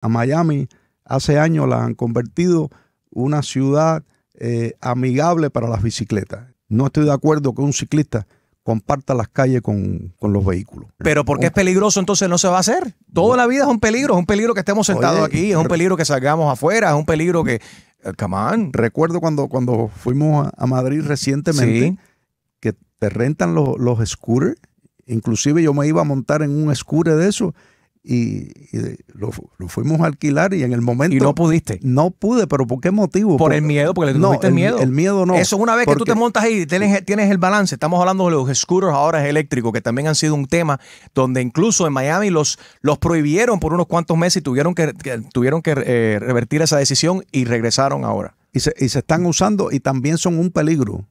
a Miami hace años la han convertido una ciudad eh, amigable para las bicicletas. No estoy de acuerdo que un ciclista comparta las calles con, los vehículos. Pero porque es peligroso, entonces no se va a hacer. Toda la vida es un peligro, es un peligro que estemos sentados aquí, es un peligro que salgamos afuera, es un peligro que... Eh, come Recuerdo cuando, cuando fuimos a Madrid recientemente, que te rentan los, scooters. Inclusive yo me iba a montar en un scooter de esos y, lo, fuimos a alquilar y en el momento... Y no pudiste. No pude, pero ¿por qué motivo? Por, el miedo, porque le tuviste el, miedo. El miedo no. Eso es una vez que tú te montas ahí, tienes, tienes el balance. Estamos hablando de los scooters ahora eléctricos, que también han sido un tema donde incluso en Miami los, los prohibieron por unos cuantos meses y tuvieron que, tuvieron que eh, revertir esa decisión y regresaron ahora. Y se, y se están usando y también son un peligro.